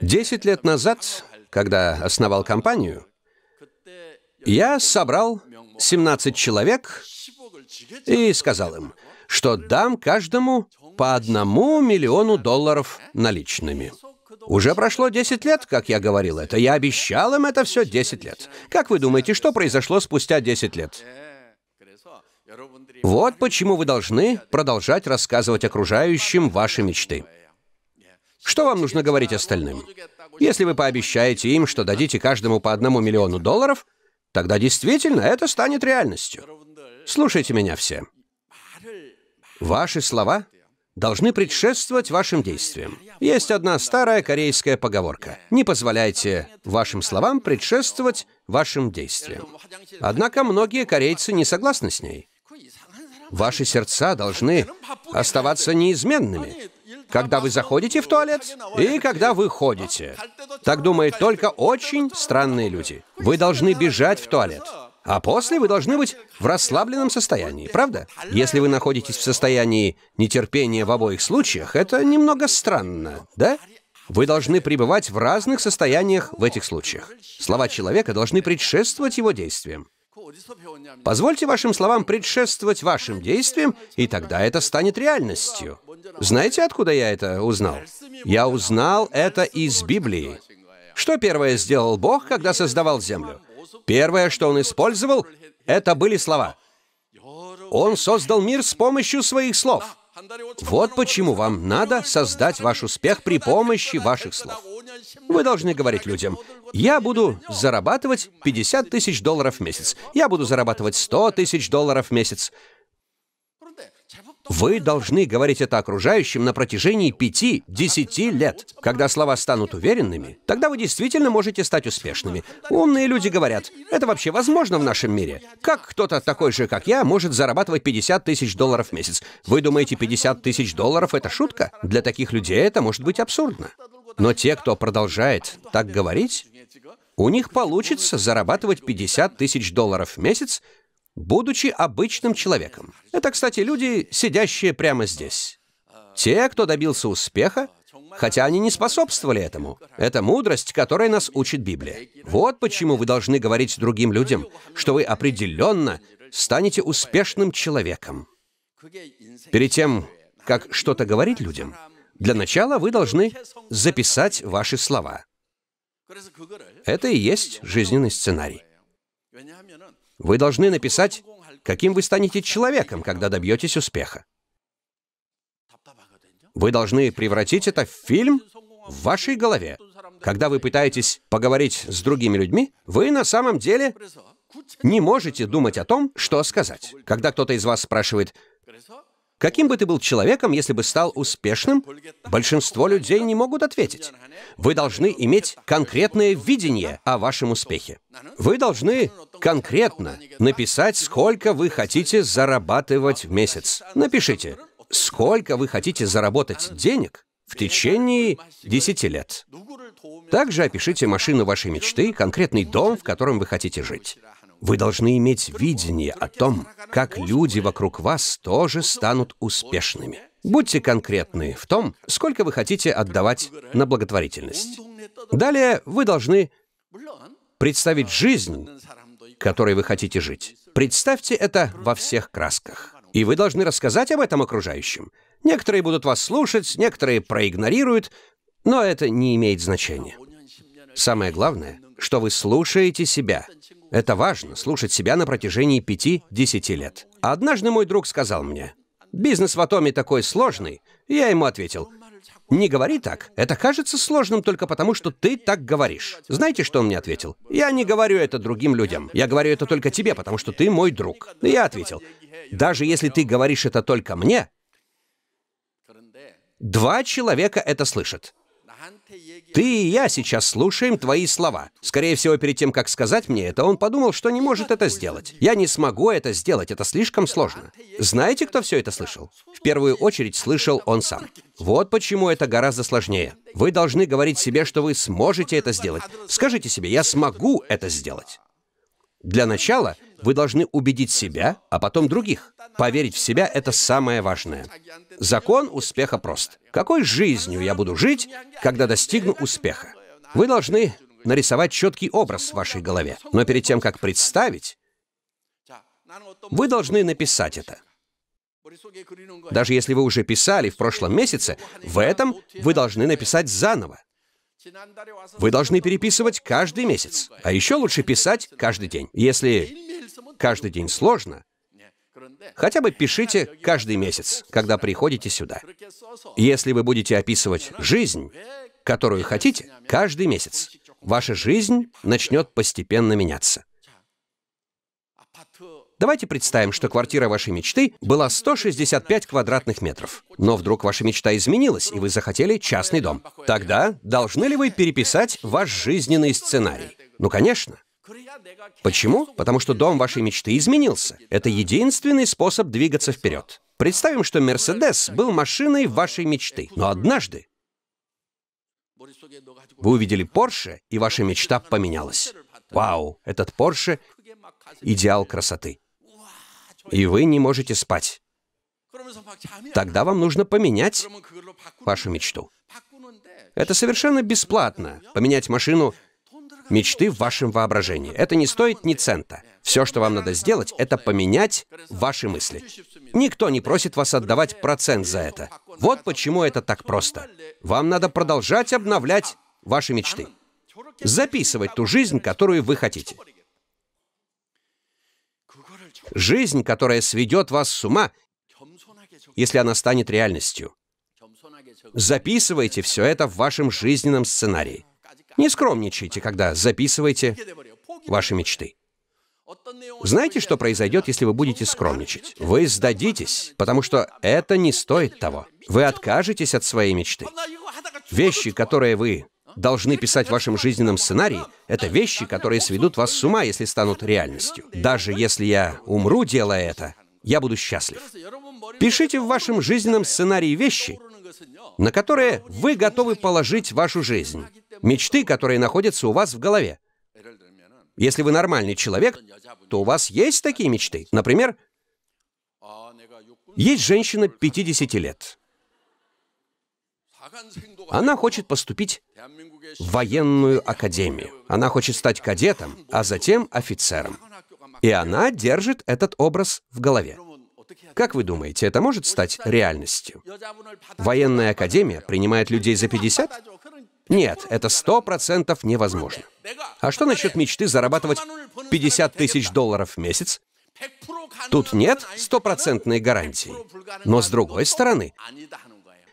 Десять лет назад, когда основал компанию, я собрал 17 человек и сказал им, что дам каждому по одному миллиону долларов наличными. Уже прошло 10 лет, как я говорил это. Я обещал им это все 10 лет. Как вы думаете, что произошло спустя 10 лет? Вот почему вы должны продолжать рассказывать окружающим ваши мечты. Что вам нужно говорить остальным? Если вы пообещаете им, что дадите каждому по одному миллиону долларов, тогда действительно это станет реальностью. Слушайте меня все. Ваши слова должны предшествовать вашим действиям. Есть одна старая корейская поговорка. Не позволяйте вашим словам предшествовать вашим действиям. Однако многие корейцы не согласны с ней. Ваши сердца должны оставаться неизменными когда вы заходите в туалет и когда вы ходите. Так думают только очень странные люди. Вы должны бежать в туалет. А после вы должны быть в расслабленном состоянии, правда? Если вы находитесь в состоянии нетерпения в обоих случаях, это немного странно, да? Вы должны пребывать в разных состояниях в этих случаях. Слова человека должны предшествовать его действиям. Позвольте вашим словам предшествовать вашим действиям, и тогда это станет реальностью. Знаете, откуда я это узнал? Я узнал это из Библии. Что первое сделал Бог, когда создавал землю? Первое, что он использовал, это были слова. Он создал мир с помощью своих слов. Вот почему вам надо создать ваш успех при помощи ваших слов. Вы должны говорить людям, я буду зарабатывать 50 тысяч долларов в месяц, я буду зарабатывать 100 тысяч долларов в месяц. Вы должны говорить это окружающим на протяжении пяти-десяти лет. Когда слова станут уверенными, тогда вы действительно можете стать успешными. Умные люди говорят, это вообще возможно в нашем мире. Как кто-то такой же, как я, может зарабатывать 50 тысяч долларов в месяц? Вы думаете, 50 тысяч долларов — это шутка? Для таких людей это может быть абсурдно. Но те, кто продолжает так говорить, у них получится зарабатывать 50 тысяч долларов в месяц будучи обычным человеком. Это, кстати, люди, сидящие прямо здесь. Те, кто добился успеха, хотя они не способствовали этому. Это мудрость, которой нас учит Библия. Вот почему вы должны говорить другим людям, что вы определенно станете успешным человеком. Перед тем, как что-то говорить людям, для начала вы должны записать ваши слова. Это и есть жизненный сценарий. Вы должны написать, каким вы станете человеком, когда добьетесь успеха. Вы должны превратить это в фильм в вашей голове. Когда вы пытаетесь поговорить с другими людьми, вы на самом деле не можете думать о том, что сказать. Когда кто-то из вас спрашивает, Каким бы ты был человеком, если бы стал успешным, большинство людей не могут ответить. Вы должны иметь конкретное видение о вашем успехе. Вы должны конкретно написать, сколько вы хотите зарабатывать в месяц. Напишите, сколько вы хотите заработать денег в течение 10 лет. Также опишите машину вашей мечты, конкретный дом, в котором вы хотите жить. Вы должны иметь видение о том, как люди вокруг вас тоже станут успешными. Будьте конкретны в том, сколько вы хотите отдавать на благотворительность. Далее вы должны представить жизнь, которой вы хотите жить. Представьте это во всех красках. И вы должны рассказать об этом окружающим. Некоторые будут вас слушать, некоторые проигнорируют, но это не имеет значения. Самое главное — что вы слушаете себя. Это важно, слушать себя на протяжении пяти-десяти лет. А однажды мой друг сказал мне, «Бизнес в Атоме такой сложный». Я ему ответил, «Не говори так. Это кажется сложным только потому, что ты так говоришь». Знаете, что он мне ответил? «Я не говорю это другим людям. Я говорю это только тебе, потому что ты мой друг». Я ответил, «Даже если ты говоришь это только мне, два человека это слышат. Ты и я сейчас слушаем твои слова. Скорее всего, перед тем, как сказать мне это, он подумал, что не может это сделать. Я не смогу это сделать, это слишком сложно. Знаете, кто все это слышал? В первую очередь слышал он сам. Вот почему это гораздо сложнее. Вы должны говорить себе, что вы сможете это сделать. Скажите себе, я смогу это сделать. Для начала вы должны убедить себя, а потом других. Поверить в себя — это самое важное. Закон успеха прост. Какой жизнью я буду жить, когда достигну успеха? Вы должны нарисовать четкий образ в вашей голове. Но перед тем, как представить, вы должны написать это. Даже если вы уже писали в прошлом месяце, в этом вы должны написать заново. Вы должны переписывать каждый месяц. А еще лучше писать каждый день. Если каждый день сложно, хотя бы пишите каждый месяц, когда приходите сюда. Если вы будете описывать жизнь, которую хотите, каждый месяц, ваша жизнь начнет постепенно меняться. Давайте представим, что квартира вашей мечты была 165 квадратных метров. Но вдруг ваша мечта изменилась, и вы захотели частный дом. Тогда должны ли вы переписать ваш жизненный сценарий? Ну, конечно. Почему? Потому что дом вашей мечты изменился. Это единственный способ двигаться вперед. Представим, что Мерседес был машиной вашей мечты. Но однажды вы увидели Порше, и ваша мечта поменялась. Вау, этот Порше — идеал красоты. И вы не можете спать. Тогда вам нужно поменять вашу мечту. Это совершенно бесплатно, поменять машину мечты в вашем воображении. Это не стоит ни цента. Все, что вам надо сделать, это поменять ваши мысли. Никто не просит вас отдавать процент за это. Вот почему это так просто. Вам надо продолжать обновлять ваши мечты записывать ту жизнь, которую вы хотите. Жизнь, которая сведет вас с ума, если она станет реальностью. Записывайте все это в вашем жизненном сценарии. Не скромничайте, когда записываете ваши мечты. Знаете, что произойдет, если вы будете скромничать? Вы сдадитесь, потому что это не стоит того. Вы откажетесь от своей мечты. Вещи, которые вы должны писать в вашем жизненном сценарии, это вещи, которые сведут вас с ума, если станут реальностью. Даже если я умру, делая это, я буду счастлив. Пишите в вашем жизненном сценарии вещи, на которые вы готовы положить вашу жизнь. Мечты, которые находятся у вас в голове. Если вы нормальный человек, то у вас есть такие мечты. Например, есть женщина 50 лет. Она хочет поступить в военную академию. Она хочет стать кадетом, а затем офицером. И она держит этот образ в голове. Как вы думаете, это может стать реальностью? Военная академия принимает людей за 50? Нет, это сто процентов невозможно. А что насчет мечты зарабатывать 50 тысяч долларов в месяц? Тут нет стопроцентной гарантии. Но с другой стороны,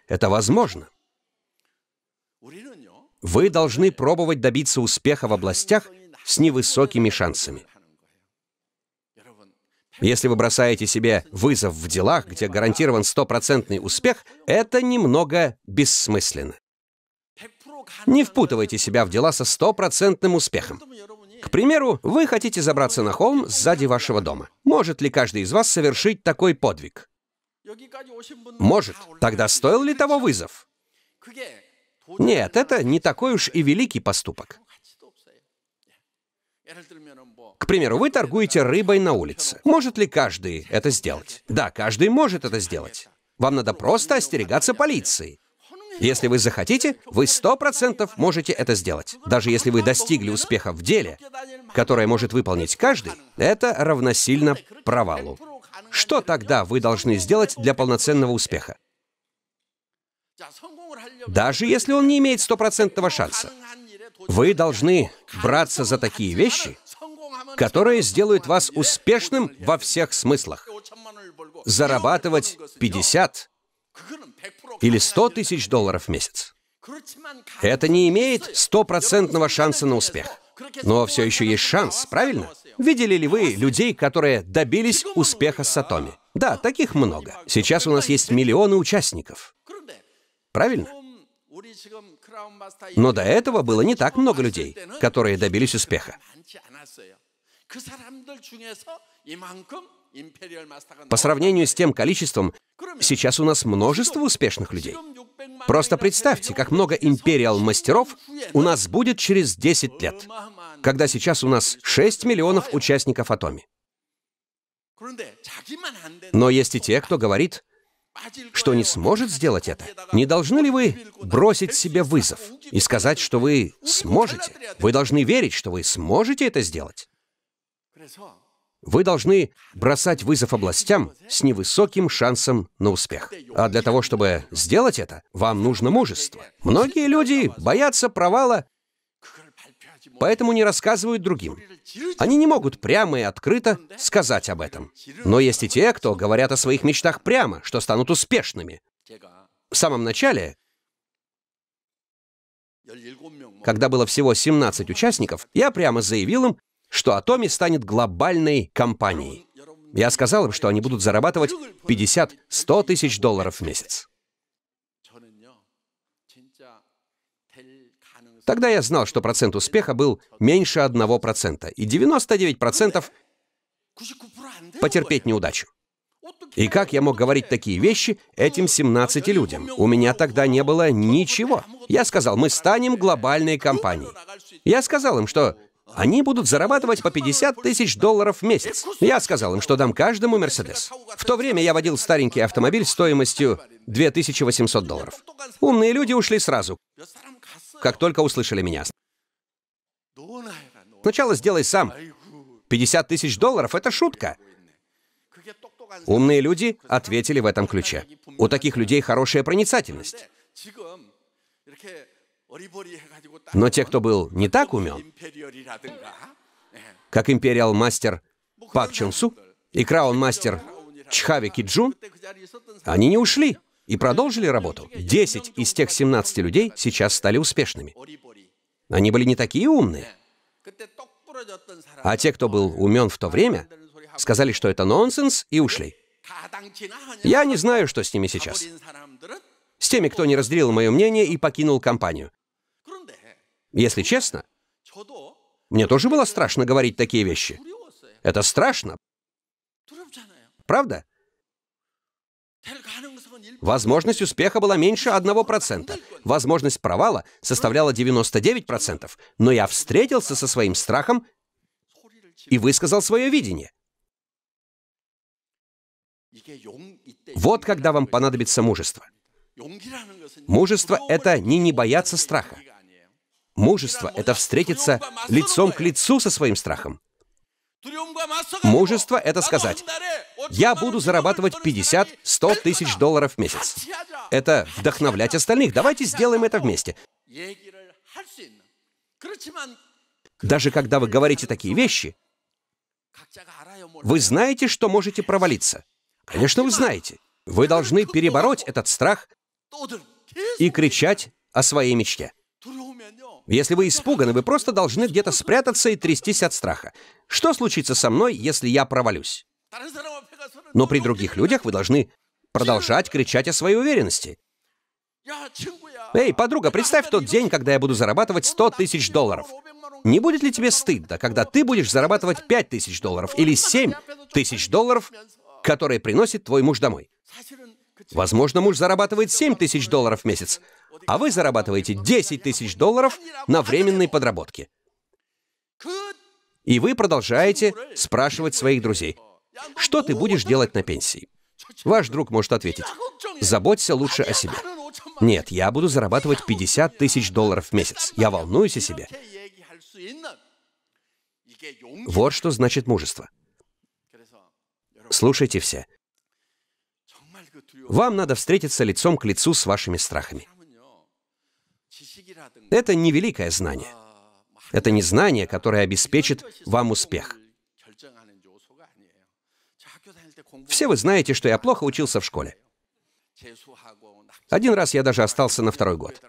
это возможно. Вы должны пробовать добиться успеха в областях с невысокими шансами. Если вы бросаете себе вызов в делах, где гарантирован стопроцентный успех, это немного бессмысленно. Не впутывайте себя в дела со стопроцентным успехом. К примеру, вы хотите забраться на холм сзади вашего дома. Может ли каждый из вас совершить такой подвиг? Может. Тогда стоил ли того вызов? Нет, это не такой уж и великий поступок. К примеру, вы торгуете рыбой на улице. Может ли каждый это сделать? Да, каждый может это сделать. Вам надо просто остерегаться полиции. Если вы захотите, вы сто процентов можете это сделать. Даже если вы достигли успеха в деле, которое может выполнить каждый, это равносильно провалу. Что тогда вы должны сделать для полноценного успеха? Даже если он не имеет стопроцентного шанса. Вы должны браться за такие вещи, которые сделают вас успешным во всех смыслах. Зарабатывать 50 или 100 тысяч долларов в месяц. Это не имеет стопроцентного шанса на успех. Но все еще есть шанс, правильно? Видели ли вы людей, которые добились успеха с Сатоми? Да, таких много. Сейчас у нас есть миллионы участников правильно? Но до этого было не так много людей, которые добились успеха. По сравнению с тем количеством, сейчас у нас множество успешных людей. Просто представьте, как много империал-мастеров у нас будет через 10 лет, когда сейчас у нас 6 миллионов участников Атоми. Но есть и те, кто говорит, что не сможет сделать это? Не должны ли вы бросить себе вызов и сказать, что вы сможете? Вы должны верить, что вы сможете это сделать. Вы должны бросать вызов областям с невысоким шансом на успех. А для того, чтобы сделать это, вам нужно мужество. Многие люди боятся провала поэтому не рассказывают другим. Они не могут прямо и открыто сказать об этом. Но есть и те, кто говорят о своих мечтах прямо, что станут успешными. В самом начале, когда было всего 17 участников, я прямо заявил им, что Атоми станет глобальной компанией. Я сказал им, что они будут зарабатывать 50-100 тысяч долларов в месяц. Тогда я знал, что процент успеха был меньше 1%, и 99% потерпеть неудачу. И как я мог говорить такие вещи этим 17 людям? У меня тогда не было ничего. Я сказал, мы станем глобальной компанией. Я сказал им, что они будут зарабатывать по 50 тысяч долларов в месяц. Я сказал им, что дам каждому Мерседес. В то время я водил старенький автомобиль стоимостью 2800 долларов. Умные люди ушли сразу как только услышали меня. Сначала сделай сам. 50 тысяч долларов — это шутка. Умные люди ответили в этом ключе. У таких людей хорошая проницательность. Но те, кто был не так умен, как империал мастер Пак Чон Су и краун мастер Чхави Киджун, они не ушли и продолжили работу. 10 из тех 17 людей сейчас стали успешными. Они были не такие умные. А те, кто был умен в то время, сказали, что это нонсенс, и ушли. Я не знаю, что с ними сейчас. С теми, кто не разделил мое мнение и покинул компанию. Если честно, мне тоже было страшно говорить такие вещи. Это страшно. Правда? Возможность успеха была меньше 1%. Возможность провала составляла 99%. Но я встретился со своим страхом и высказал свое видение. Вот когда вам понадобится мужество. Мужество — это не не бояться страха. Мужество — это встретиться лицом к лицу со своим страхом. Мужество это сказать. Я буду зарабатывать 50-100 тысяч долларов в месяц. Это вдохновлять остальных. Давайте сделаем это вместе. Даже когда вы говорите такие вещи, вы знаете, что можете провалиться. Конечно, вы знаете. Вы должны перебороть этот страх и кричать о своей мечте. Если вы испуганы, вы просто должны где-то спрятаться и трястись от страха. Что случится со мной, если я провалюсь? Но при других людях вы должны продолжать кричать о своей уверенности. Эй, подруга, представь тот день, когда я буду зарабатывать 100 тысяч долларов. Не будет ли тебе стыдно, когда ты будешь зарабатывать 5 тысяч долларов или 7 тысяч долларов, которые приносит твой муж домой? Возможно, муж зарабатывает 7 тысяч долларов в месяц, а вы зарабатываете 10 тысяч долларов на временной подработке. И вы продолжаете спрашивать своих друзей, что ты будешь делать на пенсии? Ваш друг может ответить, заботься лучше о себе. Нет, я буду зарабатывать 50 тысяч долларов в месяц. Я волнуюсь о себе. Вот что значит мужество. Слушайте все. Вам надо встретиться лицом к лицу с вашими страхами. Это не великое знание. Это не знание, которое обеспечит вам успех. Все вы знаете, что я плохо учился в школе. Один раз я даже остался на второй год.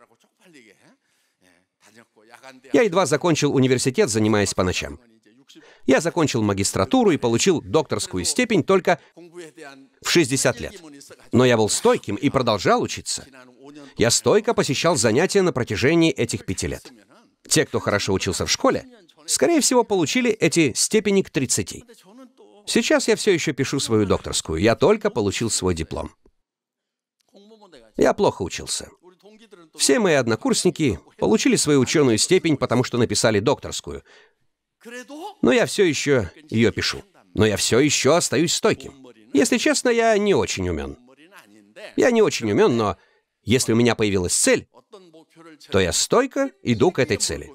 Я едва закончил университет, занимаясь по ночам. Я закончил магистратуру и получил докторскую степень только в 60 лет. Но я был стойким и продолжал учиться. Я стойко посещал занятия на протяжении этих пяти лет. Те, кто хорошо учился в школе, скорее всего, получили эти степени к 30. Сейчас я все еще пишу свою докторскую. Я только получил свой диплом. Я плохо учился. Все мои однокурсники получили свою ученую степень, потому что написали докторскую. Но я все еще ее пишу. Но я все еще остаюсь стойким. Если честно, я не очень умен. Я не очень умен, но если у меня появилась цель, то я стойко иду к этой цели.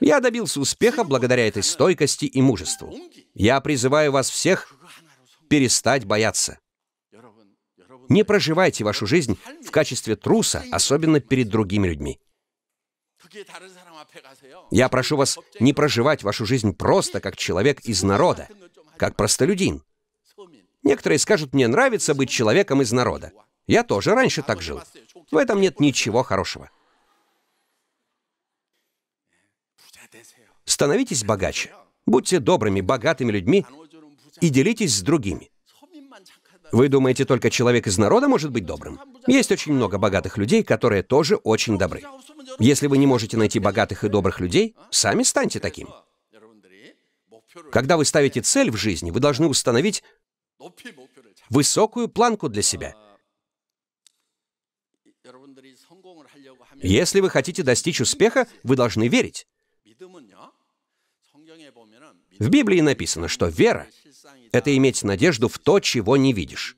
Я добился успеха благодаря этой стойкости и мужеству. Я призываю вас всех перестать бояться. Не проживайте вашу жизнь в качестве труса, особенно перед другими людьми. Я прошу вас не проживать вашу жизнь просто как человек из народа, как простолюдин. Некоторые скажут, мне нравится быть человеком из народа. Я тоже раньше так жил. В этом нет ничего хорошего. Становитесь богаче. Будьте добрыми, богатыми людьми и делитесь с другими. Вы думаете, только человек из народа может быть добрым? Есть очень много богатых людей, которые тоже очень добры. Если вы не можете найти богатых и добрых людей, сами станьте таким. Когда вы ставите цель в жизни, вы должны установить высокую планку для себя – если вы хотите достичь успеха, вы должны верить. В Библии написано, что вера — это иметь надежду в то, чего не видишь.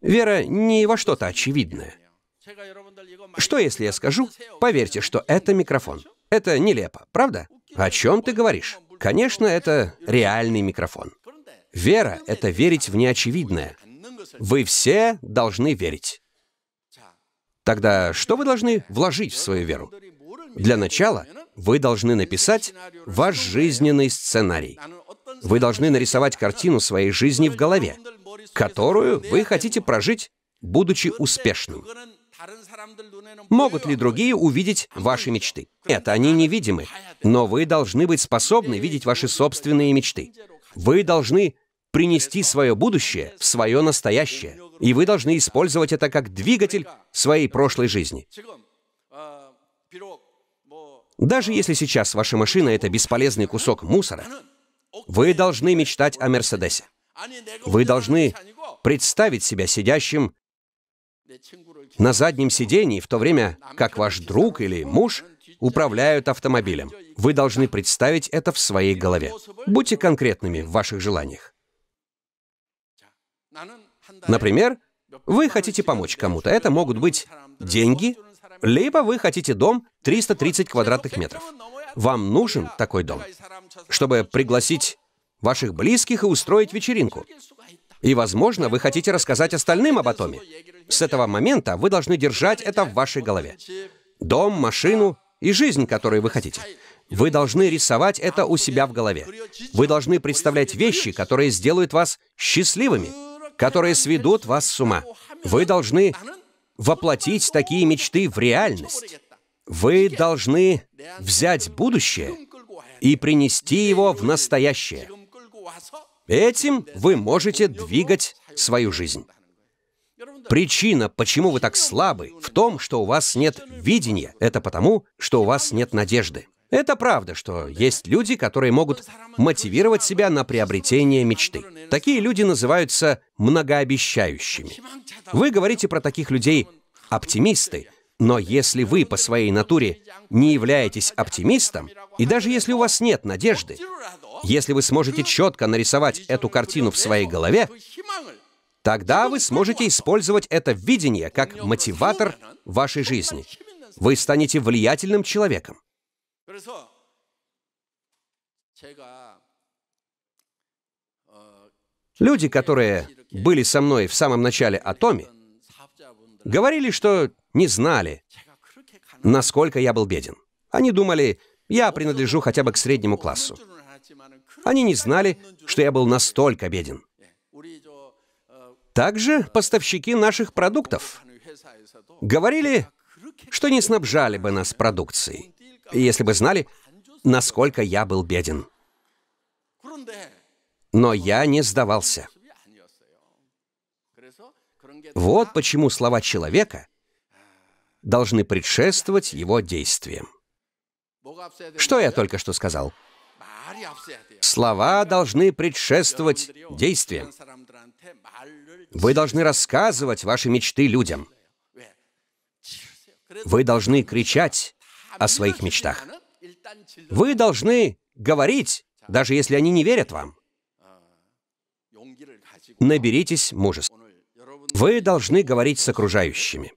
Вера не во что-то очевидное. Что если я скажу? Поверьте, что это микрофон. Это нелепо, правда? О чем ты говоришь? Конечно, это реальный микрофон. Вера — это верить в неочевидное. Вы все должны верить. Тогда что вы должны вложить в свою веру? Для начала вы должны написать ваш жизненный сценарий. Вы должны нарисовать картину своей жизни в голове, которую вы хотите прожить, будучи успешным. Могут ли другие увидеть ваши мечты? Это они невидимы, но вы должны быть способны видеть ваши собственные мечты. Вы должны принести свое будущее в свое настоящее и вы должны использовать это как двигатель своей прошлой жизни. Даже если сейчас ваша машина — это бесполезный кусок мусора, вы должны мечтать о Мерседесе. Вы должны представить себя сидящим на заднем сидении, в то время как ваш друг или муж управляют автомобилем. Вы должны представить это в своей голове. Будьте конкретными в ваших желаниях. Например, вы хотите помочь кому-то. Это могут быть деньги, либо вы хотите дом 330 квадратных метров. Вам нужен такой дом, чтобы пригласить ваших близких и устроить вечеринку. И, возможно, вы хотите рассказать остальным об Атоме. С этого момента вы должны держать это в вашей голове. Дом, машину и жизнь, которую вы хотите. Вы должны рисовать это у себя в голове. Вы должны представлять вещи, которые сделают вас счастливыми которые сведут вас с ума. Вы должны воплотить такие мечты в реальность. Вы должны взять будущее и принести его в настоящее. Этим вы можете двигать свою жизнь. Причина, почему вы так слабы, в том, что у вас нет видения. Это потому, что у вас нет надежды. Это правда, что есть люди, которые могут мотивировать себя на приобретение мечты. Такие люди называются многообещающими. Вы говорите про таких людей оптимисты, но если вы по своей натуре не являетесь оптимистом, и даже если у вас нет надежды, если вы сможете четко нарисовать эту картину в своей голове, тогда вы сможете использовать это видение как мотиватор вашей жизни. Вы станете влиятельным человеком. 그래서 Люди, которые были со мной в самом начале Атоми, говорили, что не знали, насколько я был беден. Они думали, я принадлежу хотя бы к среднему классу. Они не знали, что я был настолько беден. Также поставщики наших продуктов говорили, что не снабжали бы нас продукцией если бы знали, насколько я был беден. Но я не сдавался. Вот почему слова человека должны предшествовать его действиям. Что я только что сказал? Слова должны предшествовать действиям. Вы должны рассказывать ваши мечты людям. Вы должны кричать о своих мечтах. Вы должны говорить, даже если они не верят вам. Наберитесь мужества. Вы должны говорить с окружающими.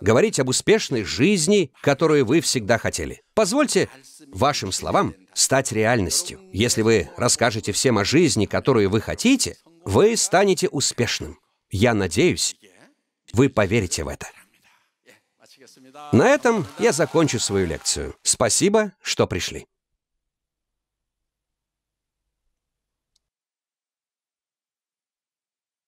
Говорить об успешной жизни, которую вы всегда хотели. Позвольте вашим словам стать реальностью. Если вы расскажете всем о жизни, которую вы хотите, вы станете успешным. Я надеюсь, вы поверите в это. На этом я закончу свою лекцию. Спасибо, что пришли.